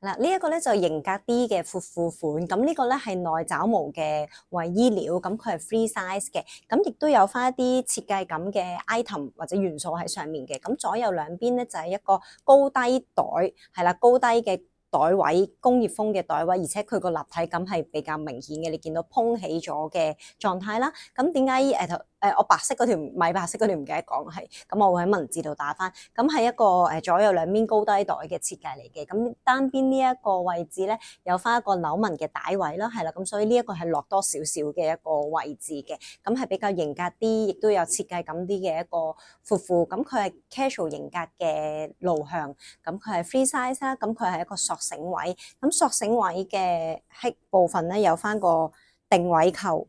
嗱，呢一個咧就型格啲嘅闊褲款，咁呢個咧係內找毛嘅為衣料，咁佢係 free size 嘅，咁亦都有翻一啲設計感嘅 item 或者元素喺上面嘅，咁左右兩邊咧就係一個高低袋，係啦，高低嘅袋位，工業風嘅袋位，而且佢個立體感係比較明顯嘅，你見到蓬起咗嘅狀態啦，咁點解誒？誒，我白色嗰條米白色嗰條唔記得講係，咁我會喺文字度打翻。咁係一個誒左右兩邊高低袋嘅設計嚟嘅。咁單邊呢一個位置咧，有翻一個扭紋嘅帶位啦，係啦。咁所以呢一個係落多少少嘅一個位置嘅。咁係比較型格啲，亦都有設計感啲嘅一個闊褲。咁佢係 casual 型格嘅路向。咁佢係 free size 啦。咁佢係一個索繩位。咁索繩位嘅 t h 部分咧，有翻個定位扣。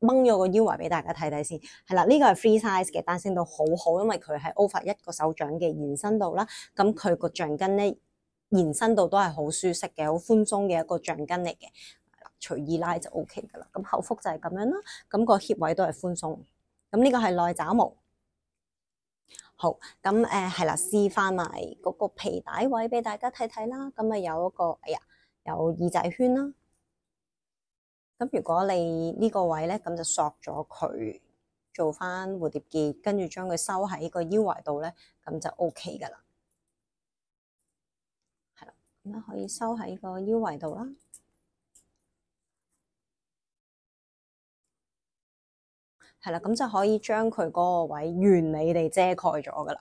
掹咗個腰圍俾大家睇睇先，係啦，呢個係 free size 嘅，彈性度好好，因為佢係 over 一個手掌嘅延伸度啦。咁佢個橡筋咧延伸度都係好舒適嘅，好寬鬆嘅一個橡筋嚟嘅。隨意拉就 OK 噶啦。咁後腹就係咁樣啦。咁個協位都係寬鬆。咁呢個係內爪毛。好，咁誒係啦，試翻埋嗰個皮帶位俾大家睇睇啦。咁啊有一個，哎呀，有耳仔圈啦。咁如果你呢個位咧，咁就索咗佢做翻蝴蝶結，跟住將佢收喺個腰圍度咧，咁就 O K 噶啦。係啦，咁樣可以收喺個腰圍度啦。係啦，咁就可以將佢嗰個位完美地遮蓋咗噶啦。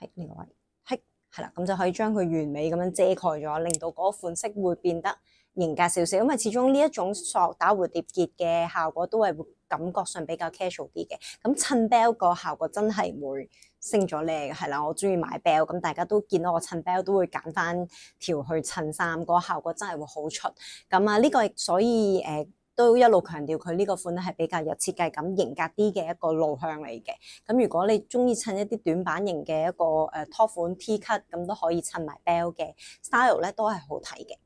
喺呢個位，係係啦，咁就可以將佢完美咁樣遮蓋咗，令到嗰款式會變得。型格少少，因為始終呢一種索打蝴蝶結嘅效果都係感覺上比較 casual 啲嘅。咁襯 bell 個效果真係會升咗呢，係啦，我中意買 bell，咁大家都見到我襯 bell 都會揀翻條去襯衫，個效果真係會好出。咁啊，呢個所以誒都一路強調佢呢個款咧係比較有設計感、型格啲嘅一個路向嚟嘅。咁如果你中意襯一啲短版型嘅一個誒 top 款 T 恤，咁都可以襯埋 bell 嘅 style 咧都係好睇嘅。